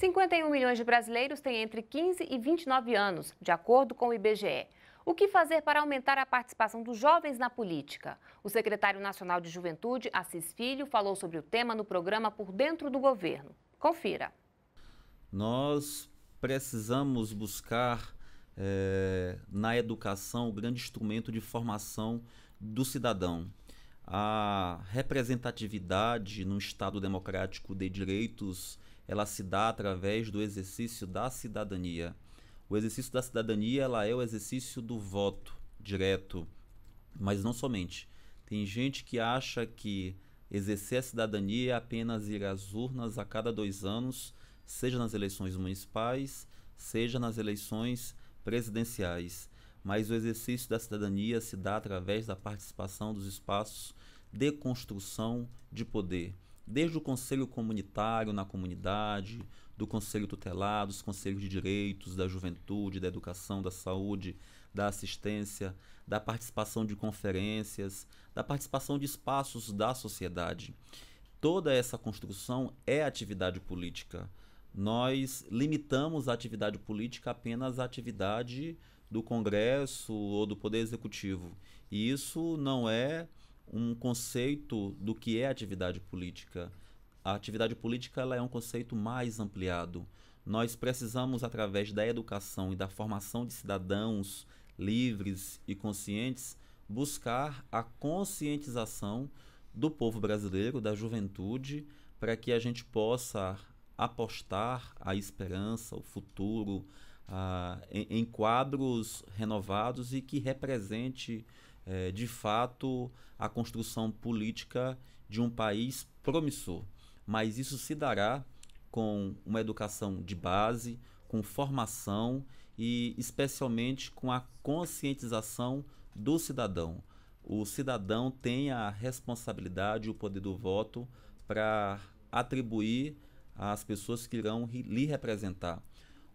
51 milhões de brasileiros têm entre 15 e 29 anos, de acordo com o IBGE. O que fazer para aumentar a participação dos jovens na política? O secretário nacional de Juventude, Assis Filho, falou sobre o tema no programa Por Dentro do Governo. Confira. Nós precisamos buscar é, na educação o grande instrumento de formação do cidadão. A representatividade num Estado democrático de direitos ela se dá através do exercício da cidadania. O exercício da cidadania ela é o exercício do voto direto, mas não somente. Tem gente que acha que exercer a cidadania é apenas ir às urnas a cada dois anos, seja nas eleições municipais, seja nas eleições presidenciais. Mas o exercício da cidadania se dá através da participação dos espaços de construção de poder desde o conselho comunitário na comunidade, do conselho tutelar, dos conselhos de direitos, da juventude, da educação, da saúde, da assistência, da participação de conferências, da participação de espaços da sociedade. Toda essa construção é atividade política. Nós limitamos a atividade política apenas à atividade do Congresso ou do Poder Executivo. E isso não é um conceito do que é atividade política. A atividade política ela é um conceito mais ampliado. Nós precisamos, através da educação e da formação de cidadãos livres e conscientes, buscar a conscientização do povo brasileiro, da juventude, para que a gente possa apostar a esperança, o futuro, ah, em, em quadros renovados e que represente é, de fato, a construção política de um país promissor. Mas isso se dará com uma educação de base, com formação e, especialmente, com a conscientização do cidadão. O cidadão tem a responsabilidade e o poder do voto para atribuir às pessoas que irão lhe representar.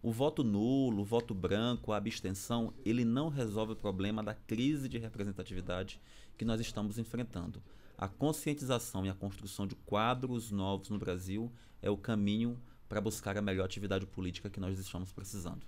O voto nulo, o voto branco, a abstenção, ele não resolve o problema da crise de representatividade que nós estamos enfrentando. A conscientização e a construção de quadros novos no Brasil é o caminho para buscar a melhor atividade política que nós estamos precisando.